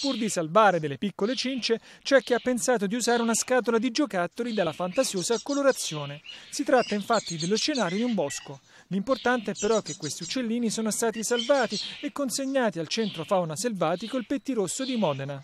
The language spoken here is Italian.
Pur di salvare delle piccole cince, c'è chi ha pensato di usare una scatola di giocattoli dalla fantasiosa colorazione. Si tratta infatti dello scenario di un bosco. L'importante è però che questi uccellini sono stati salvati e consegnati al centro fauna selvatico il pettirosso di Modena.